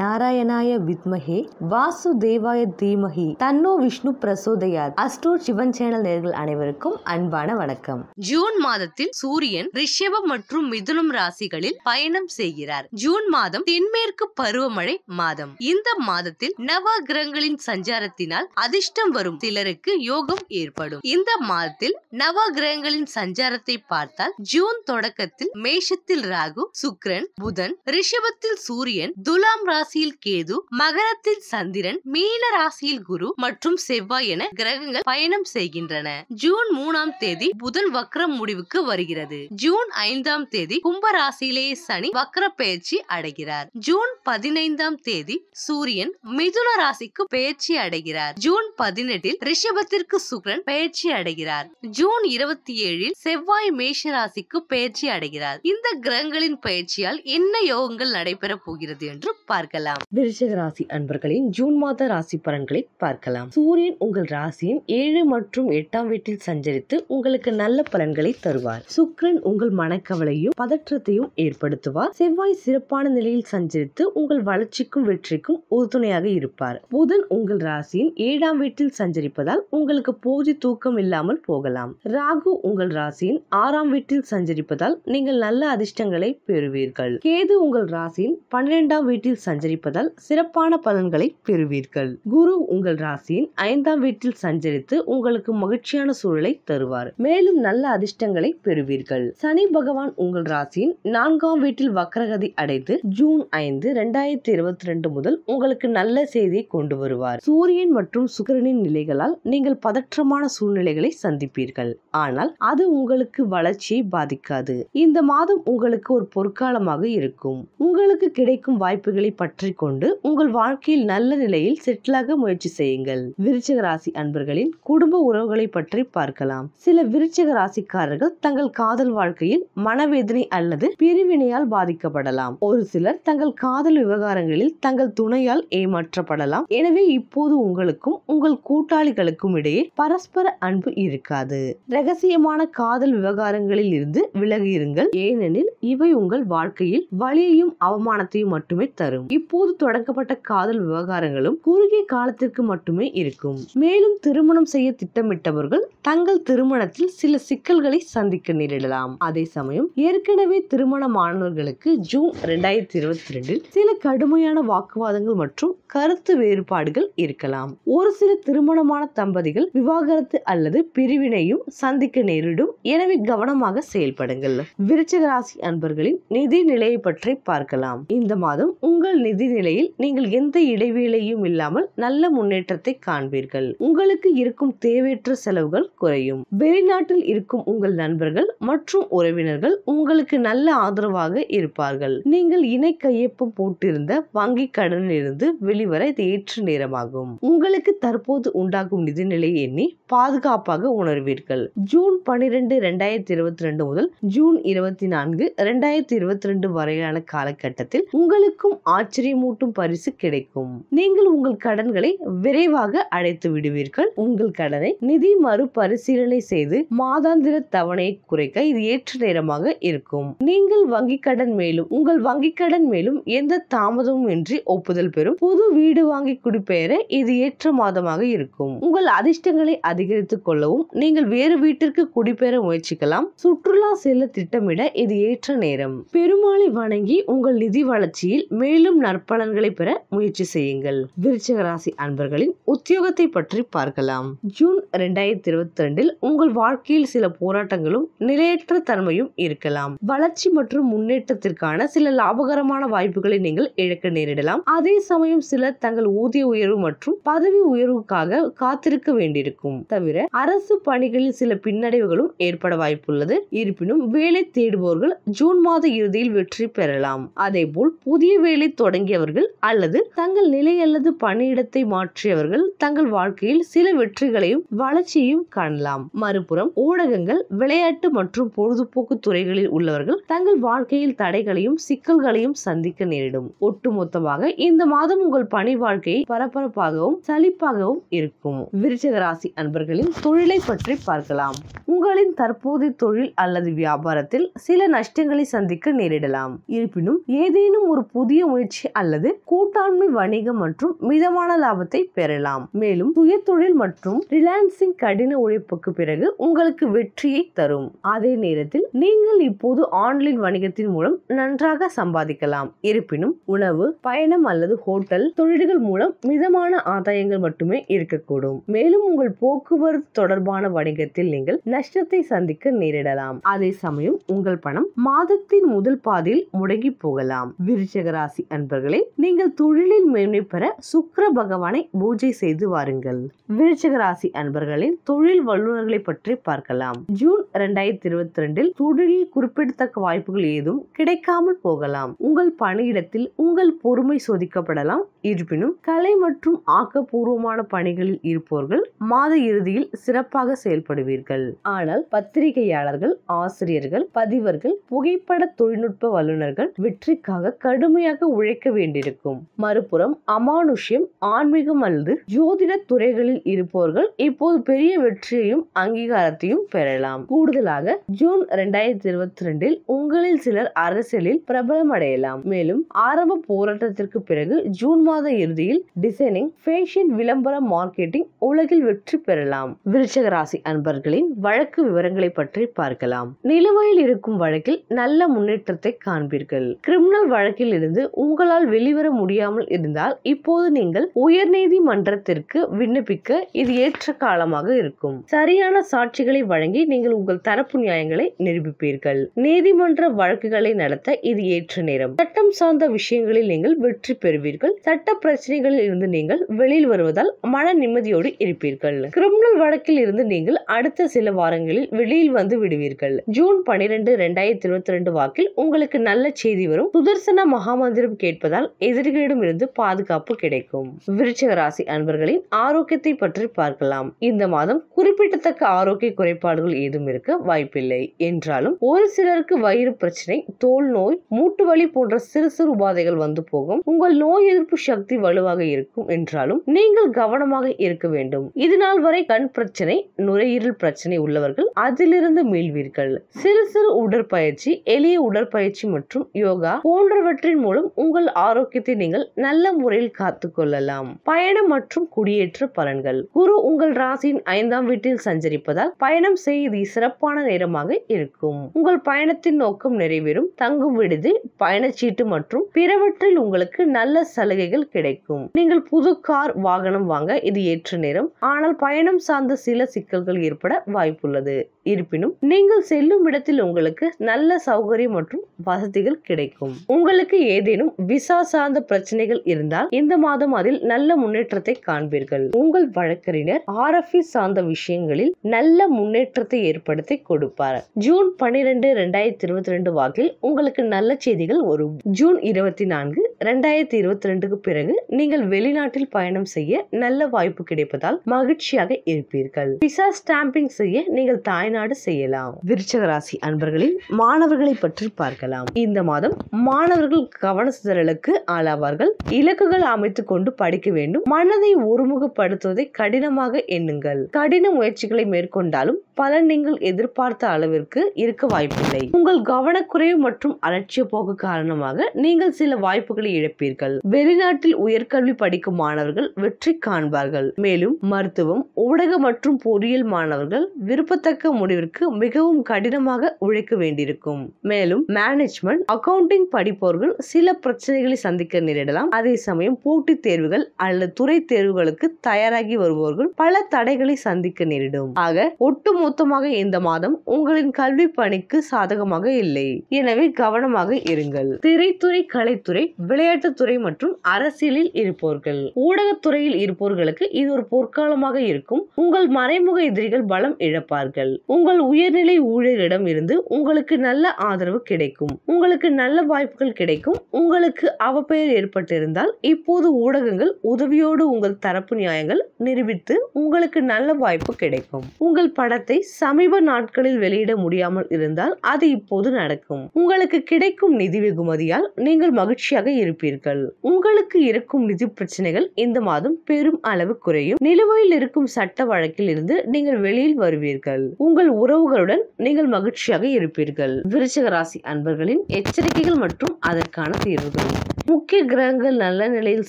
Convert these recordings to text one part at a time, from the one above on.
நாராயணாய வித்மகே வாசுதேவாய தீமகி தன்னோ விஷ்ணு பிரசோதையார் அஸ்ட்ரோ சிவன் சேனல் நேர்கள் அனைவருக்கும் அன்பான வணக்கம் ஜூன் மாதத்தில் சூரியன் ரிஷபம் மற்றும் மிதுனம் ராசிகளில் பயணம் செய்கிறார் ஜூன் மாதம் தென்மேற்கு பருவமழை மாதம் இந்த மாதத்தில் நவ கிரகங்களின் சஞ்சாரத்தினால் அதிர்ஷ்டம் வரும் சிலருக்கு யோகம் ஏற்படும் இந்த மாதத்தில் நவ கிரகங்களின் சஞ்சாரத்தை பார்த்தால் ஜூன் தொடக்கத்தில் மேஷத்தில் ராகு சுக்ரன் புதன் ரிஷபத்தில் சூரியன் துலாம் ராசி ராசியில் கேது மகரத்தில் சந்திரன் மீன ராசியில் குரு மற்றும் செவ்வாய் என கிரகங்கள் பயணம் செய்கின்றன ஜூன் மூணாம் தேதி புதன் வக்ரம் முடிவுக்கு வருகிறது ஜூன் ஐந்தாம் தேதி கும்ப ராசியிலேயே சனி வக்ர பயிற்சி அடைகிறார் ஜூன் பதினைந்தாம் தேதி சூரியன் மிதுன ராசிக்கு பயிற்சி அடைகிறார் ஜூன் பதினெட்டில் ரிஷபத்திற்கு சுக்ரன் பயிற்சி அடைகிறார் ஜூன் இருபத்தி ஏழில் செவ்வாய் மேஷ ராசிக்கு பயிற்சி அடைகிறார் இந்த கிரகங்களின் பயிற்சியால் என்ன யோகங்கள் நடைபெறப் போகிறது என்று பார்க்க பார்க்கலாம் விருஷக ராசி அன்பர்களின் ஜூன் மாத ராசி பலன்களை பார்க்கலாம் சூரியன் உங்கள் ராசியின் ஏழு மற்றும் எட்டாம் வீட்டில் சஞ்சரித்து உங்களுக்கு நல்ல பலன்களை தருவார் சுக்ரன் உங்கள் மனக்கவலையும் பதற்றத்தையும் ஏற்படுத்துவார் செவ்வாய் சிறப்பான நிலையில் சஞ்சரித்து உங்கள் வளர்ச்சிக்கும் வெற்றிக்கும் உறுதுணையாக இருப்பார் புதன் உங்கள் ராசியின் ஏழாம் வீட்டில் சஞ்சரிப்பதால் உங்களுக்கு போதி தூக்கம் இல்லாமல் போகலாம் ராகு உங்கள் ராசியின் ஆறாம் வீட்டில் சஞ்சரிப்பதால் நீங்கள் நல்ல அதிர்ஷ்டங்களை பெறுவீர்கள் கேது உங்கள் ராசியின் பன்னிரெண்டாம் வீட்டில் சஞ்சரி ஆதரிப்பதால் சிறப்பான பலன்களை பெறுவீர்கள் குரு உங்கள் ராசியின் ஐந்தாம் வீட்டில் சஞ்சரித்து உங்களுக்கு மகிழ்ச்சியான சூழலை தருவார் மேலும் நல்ல அதிர்ஷ்டங்களை பெறுவீர்கள் சனி பகவான் உங்கள் ராசியின் நான்காம் வீட்டில் வக்கரகதி அடைந்து ஜூன் ஐந்து இரண்டாயிரத்தி இருபத்தி ரெண்டு முதல் உங்களுக்கு நல்ல செய்தியை கொண்டு வருவார் சூரியன் மற்றும் சுக்கரனின் நிலைகளால் நீங்கள் பதற்றமான சூழ்நிலைகளை சந்திப்பீர்கள் ஆனால் அது உங்களுக்கு வளர்ச்சியை பாதிக்காது இந்த மாதம் உங்களுக்கு ஒரு பொற்காலமாக இருக்கும் உங்களுக்கு கிடைக்கும் வாய்ப்புகளை பற்றி பற்றிக்கொண்டு உங்கள் வாழ்க்கையில் நல்ல நிலையில் செட்டிலாக முயற்சி செய்யுங்கள் விருச்சிக ராசி அன்பர்களின் குடும்ப உறவுகளை பற்றி பார்க்கலாம் சில விருச்சிக ராசிக்காரர்கள் தங்கள் காதல் வாழ்க்கையில் மனவேதனை அல்லது பிரிவினையால் பாதிக்கப்படலாம் ஒரு சிலர் தங்கள் காதல் விவகாரங்களில் தங்கள் துணையால் ஏமாற்றப்படலாம் எனவே இப்போது உங்களுக்கும் உங்கள் கூட்டாளிகளுக்கும் இடையே பரஸ்பர அன்பு இருக்காது ரகசியமான காதல் விவகாரங்களில் இருந்து விலகியிருங்கள் ஏனெனில் இவை உங்கள் வாழ்க்கையில் வழியையும் அவமானத்தையும் மட்டுமே தரும் இப்போது தொடங்கப்பட்ட காதல் விவகாரங்களும் குறுகிய காலத்திற்கு மட்டுமே இருக்கும் மேலும் திருமணம் செய்ய திட்டமிட்டவர்கள் தங்கள் திருமணத்தில் சில சிக்கல்களை சந்திக்க நேரிடலாம் அதே சமயம் ஏற்கனவே திருமணமானவர்களுக்கு ஜூன் இரண்டாயிரத்தி இருபத்தி ரெண்டில் சில கடுமையான வாக்குவாதங்கள் மற்றும் கருத்து வேறுபாடுகள் இருக்கலாம் ஒரு சில திருமணமான தம்பதிகள் விவாகரத்து அல்லது பிரிவினையும் சந்திக்க நேரிடும் எனவே கவனமாக செயல்படுங்கள் விருச்சிக ராசி அன்பர்களின் நிதி நிலையை பற்றி பார்க்கலாம் இந்த மாதம் உங்கள் நிதி நிதி நீங்கள் எந்த இடைவேளையும் இல்லாமல் நல்ல முன்னேற்றத்தை காண்பீர்கள் உங்களுக்கு இருக்கும் தேவையற்ற செலவுகள் குறையும் வெளிநாட்டில் இருக்கும் உங்கள் நண்பர்கள் மற்றும் உறவினர்கள் உங்களுக்கு நல்ல ஆதரவாக இருப்பார்கள் நீங்கள் இணை கையொப்பம் போட்டிருந்த வங்கி கடனிலிருந்து வெளிவர இது ஏற்ற நேரமாகும் உங்களுக்கு தற்போது உண்டாகும் நிதிநிலையை எண்ணி பாதுகாப்பாக உணர்வீர்கள் ஜூன் பனிரெண்டு இரண்டாயிரத்தி இருபத்தி ரெண்டு முதல் ஜூன் இருபத்தி நான்கு இரண்டாயிரத்தி இருபத்தி ரெண்டு வரையிலான காலகட்டத்தில் உங்களுக்கும் ஆட்சி ஆச்சரியமூட்டும் பரிசு கிடைக்கும் நீங்கள் உங்கள் கடன்களை விரைவாக அடைத்து விடுவீர்கள் உங்கள் கடனை நிதி மறுபரிசீலனை செய்து மாதாந்திர தவணையை குறைக்க இது ஏற்ற நேரமாக இருக்கும் நீங்கள் வங்கி கடன் மேலும் உங்கள் வங்கி கடன் மேலும் எந்த தாமதமும் இன்றி ஒப்புதல் பெறும் புது வீடு வாங்கி குடிபெயர இது ஏற்ற மாதமாக இருக்கும் உங்கள் அதிர்ஷ்டங்களை அதிகரித்துக் கொள்ளவும் நீங்கள் வேறு வீட்டிற்கு குடிபெயர முயற்சிக்கலாம் சுற்றுலா செல்ல திட்டமிட இது ஏற்ற நேரம் பெருமாளை வணங்கி உங்கள் நிதி வளர்ச்சியில் மேலும் நற்பலன்களை பெற முயற்சி செய்யுங்கள் விருச்சக ராசி அன்பர்களின் உத்தியோகத்தை பற்றி பார்க்கலாம் ஜூன் இரண்டாயிரத்தி இருபத்தி ரெண்டில் உங்கள் வாழ்க்கையில் சில போராட்டங்களும் நிலையற்ற தன்மையும் இருக்கலாம் வளர்ச்சி மற்றும் முன்னேற்றத்திற்கான சில லாபகரமான வாய்ப்புகளை நீங்கள் இழக்க நேரிடலாம் அதே சமயம் சில தங்கள் ஊதிய உயர்வு மற்றும் பதவி உயர்வுக்காக காத்திருக்க வேண்டியிருக்கும் தவிர அரசு பணிகளில் சில பின்னடைவுகளும் ஏற்பட வாய்ப்புள்ளது இருப்பினும் வேலை தேடுபவர்கள் ஜூன் மாத இறுதியில் வெற்றி பெறலாம் அதேபோல் புதிய வேலை தொடர் தொடங்கியவர்கள் அல்லது தங்கள் நிலை அல்லது பணியிடத்தை மாற்றியவர்கள் தங்கள் வாழ்க்கையில் சில வெற்றிகளையும் வளர்ச்சியையும் காணலாம் மறுபுறம் ஊடகங்கள் விளையாட்டு மற்றும் பொழுதுபோக்கு துறைகளில் உள்ளவர்கள் தங்கள் வாழ்க்கையில் தடைகளையும் சிக்கல்களையும் சந்திக்க நேரிடும் ஒட்டுமொத்தமாக இந்த மாதம் உங்கள் பணி வாழ்க்கையை பரபரப்பாகவும் சலிப்பாகவும் இருக்கும் விருச்சக ராசி அன்பர்களின் தொழிலை பற்றி பார்க்கலாம் உங்களின் தற்போதைய தொழில் அல்லது வியாபாரத்தில் சில நஷ்டங்களை சந்திக்க நேரிடலாம் இருப்பினும் ஏதேனும் ஒரு புதிய முயற்சி வளர்ச்சி அல்லது கூட்டாண்மை வணிகம் மற்றும் மிதமான லாபத்தை பெறலாம் மேலும் சுய தொழில் மற்றும் ரிலான்சிங் கடின உழைப்புக்கு பிறகு உங்களுக்கு வெற்றியை தரும் அதே நேரத்தில் நீங்கள் இப்போது ஆன்லைன் வணிகத்தின் மூலம் நன்றாக சம்பாதிக்கலாம் இருப்பினும் உணவு பயணம் அல்லது ஹோட்டல் தொழில்கள் மூலம் மிதமான ஆதாயங்கள் மட்டுமே இருக்கக்கூடும் மேலும் உங்கள் போக்குவரத்து தொடர்பான வணிகத்தில் நீங்கள் நஷ்டத்தை சந்திக்க நேரிடலாம் அதே சமயம் உங்கள் பணம் மாதத்தின் முதல் பாதையில் முடங்கி போகலாம் விருச்சக ராசி அன்பர் நேயர்களே நீங்கள் தொழிலில் மேன்மை பெற சுக்கர பகவானை பூஜை செய்து வாருங்கள் விருச்சக ராசி அன்பர்களின் தொழில் வல்லுநர்களை பற்றி பார்க்கலாம் ஜூன் இரண்டாயிரத்தி இருபத்தி ரெண்டில் தொழிலில் குறிப்பிடத்தக்க வாய்ப்புகள் ஏதும் கிடைக்காமல் போகலாம் உங்கள் பணியிடத்தில் உங்கள் பொறுமை சோதிக்கப்படலாம் இருப்பினும் கலை மற்றும் ஆக்கப்பூர்வமான பணிகளில் இருப்பவர்கள் மாத இறுதியில் சிறப்பாக செயல்படுவீர்கள் ஆனால் பத்திரிகையாளர்கள் ஆசிரியர்கள் பதிவர்கள் புகைப்பட தொழில்நுட்ப வல்லுநர்கள் வெற்றிக்காக கடுமையாக உழைக்க உழைக்க வேண்டியிருக்கும் மறுபுறம் அமானுஷ்யம் ஆன்மீகம் அல்லது ஜோதிட துறைகளில் இருப்பவர்கள் இப்போது பெரிய வெற்றியையும் அங்கீகாரத்தையும் பெறலாம் கூடுதலாக ஜூன் இரண்டாயிரத்தி இருபத்தி ரெண்டில் உங்களில் சிலர் அரசியலில் பிரபலம் அடையலாம் மேலும் ஆரம்ப போராட்டத்திற்கு பிறகு ஜூன் மாத இறுதியில் டிசைனிங் ஃபேஷன் விளம்பர மார்க்கெட்டிங் உலகில் வெற்றி பெறலாம் விருச்சக ராசி அன்பர்களின் வழக்கு விவரங்களை பற்றி பார்க்கலாம் நிலுவையில் இருக்கும் வழக்கில் நல்ல முன்னேற்றத்தை காண்பீர்கள் கிரிமினல் வழக்கில் இருந்து உங்களால் உங்களால் வெளிவர முடியாமல் இருந்தால் இப்போது நீங்கள் உயர்நீதிமன்றத்திற்கு விண்ணப்பிக்க இது ஏற்ற காலமாக இருக்கும் சரியான சாட்சிகளை வழங்கி நீங்கள் உங்கள் தரப்பு நியாயங்களை நிரூபிப்பீர்கள் நீதிமன்ற வழக்குகளை நடத்த இது ஏற்ற நேரம் சட்டம் சார்ந்த விஷயங்களில் நீங்கள் வெற்றி பெறுவீர்கள் சட்ட பிரச்சனைகளில் இருந்து நீங்கள் வெளியில் வருவதால் மன நிம்மதியோடு இருப்பீர்கள் கிரிமினல் வழக்கில் இருந்து நீங்கள் அடுத்த சில வாரங்களில் வெளியில் வந்து விடுவீர்கள் ஜூன் பனிரெண்டு இரண்டாயிரத்தி இருபத்தி ரெண்டு வாக்கில் உங்களுக்கு நல்ல செய்தி வரும் சுதர்சன மகாமந்திரம் கேட்பது இருப்பதால் எதிரிகளிடம் இருந்து பாதுகாப்பு கிடைக்கும் விருச்சக ராசி அன்பர்களின் ஆரோக்கியத்தை பற்றி பார்க்கலாம் இந்த மாதம் குறிப்பிடத்தக்க ஆரோக்கிய குறைபாடுகள் ஏதும் இருக்க வாய்ப்பில்லை என்றாலும் ஒரு சிலருக்கு வயிறு பிரச்சனை தோல் நோய் மூட்டு வலி போன்ற சிறு சிறு உபாதைகள் வந்து போகும் உங்கள் நோய் எதிர்ப்பு சக்தி வலுவாக இருக்கும் என்றாலும் நீங்கள் கவனமாக இருக்க வேண்டும் இதனால் வரை கண் பிரச்சனை நுரையீரல் பிரச்சனை உள்ளவர்கள் அதிலிருந்து மீள்வீர்கள் சிறு சிறு உடற்பயிற்சி எளிய உடற்பயிற்சி மற்றும் யோகா போன்றவற்றின் மூலம் உங்கள் உடல் ஆரோக்கியத்தை நீங்கள் நல்ல முறையில் காத்து கொள்ளலாம் பயணம் மற்றும் குடியேற்ற பலன்கள் குரு உங்கள் ராசியின் ஐந்தாம் வீட்டில் சஞ்சரிப்பதால் பயணம் செய்து சிறப்பான நேரமாக இருக்கும் உங்கள் பயணத்தின் நோக்கம் நிறைவேறும் தங்கும் விடுதி பயணச்சீட்டு மற்றும் பிறவற்றில் உங்களுக்கு நல்ல சலுகைகள் கிடைக்கும் நீங்கள் புது கார் வாகனம் வாங்க இது ஏற்ற நேரம் ஆனால் பயணம் சார்ந்த சில சிக்கல்கள் ஏற்பட வாய்ப்புள்ளது இருப்பினும் நீங்கள் செல்லும் இடத்தில் உங்களுக்கு நல்ல சௌகரியம் மற்றும் வசதிகள் கிடைக்கும் உங்களுக்கு ஏதேனும் விசா சார்ந்த பிரச்சனைகள் இருந்தால் இந்த மாதம் அதில் நல்ல முன்னேற்றத்தை காண்பீர்கள் உங்கள் வழக்கறிஞர் ஆர்எஃப்இ சார்ந்த விஷயங்களில் நல்ல முன்னேற்றத்தை ஏற்படுத்தி கொடுப்பார் ஜூன் பனிரெண்டு ரெண்டாயிரத்தி இருபத்தி ரெண்டு வாக்கில் உங்களுக்கு நல்ல செய்திகள் வரும் ஜூன் இருபத்தி நான்கு ரெண்டாயிரத்தி இருபத்தி ரெண்டுக்கு பிறகு நீங்கள் வெளிநாட்டில் பயணம் செய்ய நல்ல வாய்ப்பு கிடைப்பதால் மகிழ்ச்சியாக இருப்பீர்கள் விசா ஸ்டாம்பிங் செய்ய நீங்கள் தாய் மாநாடு செய்யலாம் விருச்சக ராசி அன்பர்களில் மாணவர்களை பற்றி பார்க்கலாம் இந்த மாதம் மாணவர்கள் கவன சிதறலுக்கு ஆளாவார்கள் இலக்குகள் அமைத்து கொண்டு படிக்க வேண்டும் மனதை ஒருமுகப்படுத்துவதை கடினமாக எண்ணுங்கள் கடின முயற்சிகளை மேற்கொண்டாலும் பலன் நீங்கள் எதிர்பார்த்த அளவிற்கு இருக்க வாய்ப்பில்லை உங்கள் கவனக்குறைவு மற்றும் அலட்சிய போக்கு காரணமாக நீங்கள் சில வாய்ப்புகளை இழப்பீர்கள் வெளிநாட்டில் உயர்கல்வி படிக்கும் மாணவர்கள் வெற்றி காண்பார்கள் மேலும் மருத்துவம் ஊடக மற்றும் பொறியியல் மாணவர்கள் விருப்பத்தக்க முடிவிற்கு மிகவும் கடினமாக உழைக்க வேண்டியிருக்கும் மேலும் மேனேஜ்மெண்ட் அக்கவுண்டிங் படிப்பவர்கள் சில பிரச்சனைகளை சந்திக்க நேரிடலாம் அதே சமயம் போட்டித் தேர்வுகள் அல்லது துறை தேர்வுகளுக்கு தயாராகி வருபவர்கள் பல தடைகளை சந்திக்க நேரிடும் ஆக ஒட்டுமொத்த மொத்தமாக இந்த மாதம் உங்களின் கல்வி பணிக்கு சாதகமாக இல்லை எனவே கவனமாக இருங்கள் திரைத்துறை கலைத்துறை விளையாட்டுத்துறை மற்றும் அரசியலில் இருப்பவர்கள் ஊடகத்துறையில் இருப்பவர்களுக்கு இது ஒரு பொற்காலமாக இருக்கும் உங்கள் மறைமுக எதிரிகள் பலம் இழப்பார்கள் உங்கள் உயர்நிலை ஊழியரிடம் இருந்து உங்களுக்கு நல்ல ஆதரவு கிடைக்கும் உங்களுக்கு நல்ல வாய்ப்புகள் கிடைக்கும் உங்களுக்கு அவப்பெயர் ஏற்பட்டிருந்தால் இப்போது ஊடகங்கள் உதவியோடு உங்கள் தரப்பு நியாயங்கள் நிரூபித்து உங்களுக்கு நல்ல வாய்ப்பு கிடைக்கும் உங்கள் படத்தை படத்தை சமீப நாட்களில் வெளியிட முடியாமல் இருந்தால் அது இப்போது நடக்கும் உங்களுக்கு கிடைக்கும் நிதி வெகுமதியால் நீங்கள் மகிழ்ச்சியாக இருப்பீர்கள் உங்களுக்கு இருக்கும் நிதி பிரச்சனைகள் இந்த மாதம் பெரும் அளவு குறையும் நிலுவையில் இருக்கும் சட்ட வழக்கில் இருந்து நீங்கள் வெளியில் வருவீர்கள் உங்கள் உறவுகளுடன் நீங்கள் மகிழ்ச்சியாக இருப்பீர்கள் விருச்சக ராசி அன்பர்களின் எச்சரிக்கைகள் மற்றும் அதற்கான தீர்வுகள் முக்கிய கிரகங்கள் நல்ல நிலையில்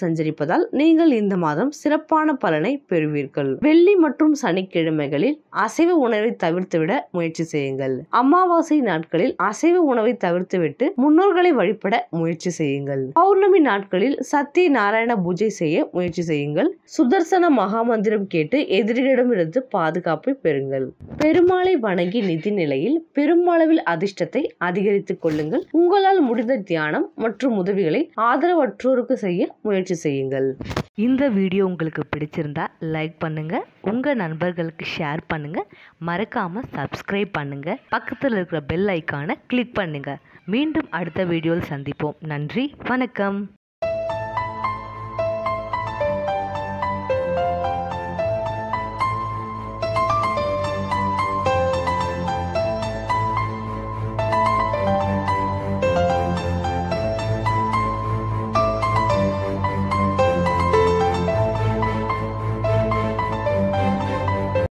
சஞ்சரிப்பதால் நீங்கள் இந்த மாதம் சிறப்பான பலனை பெறுவீர்கள் வெள்ளி மற்றும் சனிக்கிழமைகளில் அசைவ உணவை தவிர்த்துவிட முயற்சி செய்யுங்கள் அமாவாசை நாட்களில் அசைவ உணவை தவிர்த்துவிட்டு முன்னோர்களை வழிபட முயற்சி செய்யுங்கள் பௌர்ணமி நாட்களில் சத்திய நாராயண பூஜை செய்ய முயற்சி செய்யுங்கள் சுதர்சன மகாமந்திரம் கேட்டு எதிரிகளிடமிருந்து பாதுகாப்பை பெறுங்கள் பெருமாளை வணங்கி நிதி நிலையில் பெருமளவில் அதிர்ஷ்டத்தை அதிகரித்துக் கொள்ளுங்கள் உங்களால் முடிந்த தியானம் மற்றும் உதவிகளை ஆதரவற்றோருக்கு செய்ய முயற்சி செய்யுங்கள் இந்த வீடியோ உங்களுக்கு பிடிச்சிருந்தா லைக் பண்ணுங்கள் உங்கள் நண்பர்களுக்கு ஷேர் பண்ணுங்கள் மறக்காமல் சப்ஸ்கிரைப் பண்ணுங்கள் பக்கத்தில் இருக்கிற பெல் ஐக்கானை கிளிக் பண்ணுங்கள் மீண்டும் அடுத்த வீடியோவில் சந்திப்போம் நன்றி வணக்கம்